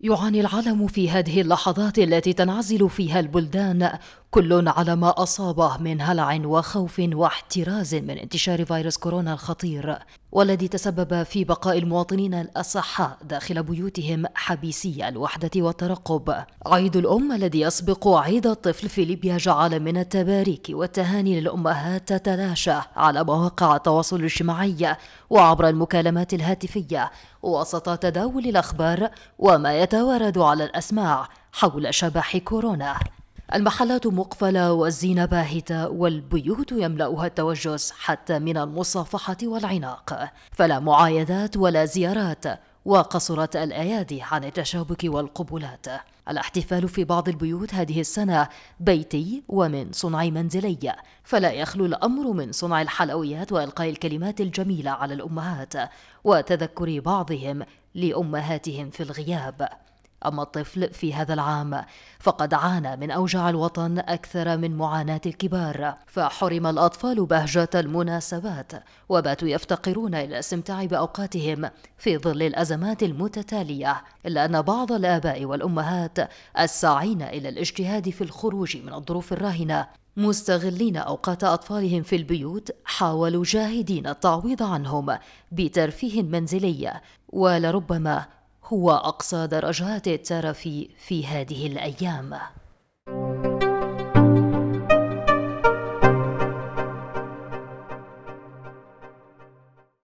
يعاني العالم في هذه اللحظات التي تنعزل فيها البلدان كل على ما أصابه من هلع وخوف واحتراز من انتشار فيروس كورونا الخطير والذي تسبب في بقاء المواطنين الأصحاء داخل بيوتهم حبيسي الوحدة والترقب عيد الأم الذي يسبق عيد الطفل في ليبيا جعل من التباريك والتهاني للأمهات تتلاشى على مواقع التواصل الاجتماعي وعبر المكالمات الهاتفية وسط تداول الأخبار وما يتوارد على الأسماع حول شبح كورونا المحلات مقفلة والزينة باهتة والبيوت يملأها التوجس حتى من المصافحة والعناق فلا معايدات ولا زيارات وقصرت الأيادي عن التشابك والقبلات الاحتفال في بعض البيوت هذه السنة بيتي ومن صنع منزلي فلا يخلو الأمر من صنع الحلويات وإلقاء الكلمات الجميلة على الأمهات وتذكر بعضهم لأمهاتهم في الغياب أما الطفل في هذا العام فقد عانى من أوجاع الوطن أكثر من معاناة الكبار فحرم الأطفال بهجة المناسبات وباتوا يفتقرون إلى الاستمتاع بأوقاتهم في ظل الأزمات المتتالية إلا أن بعض الآباء والأمهات الساعين إلى الاجتهاد في الخروج من الظروف الراهنة مستغلين أوقات أطفالهم في البيوت حاولوا جاهدين التعويض عنهم بترفيه منزلي ولربما هو أقصى درجات الترف في هذه الأيام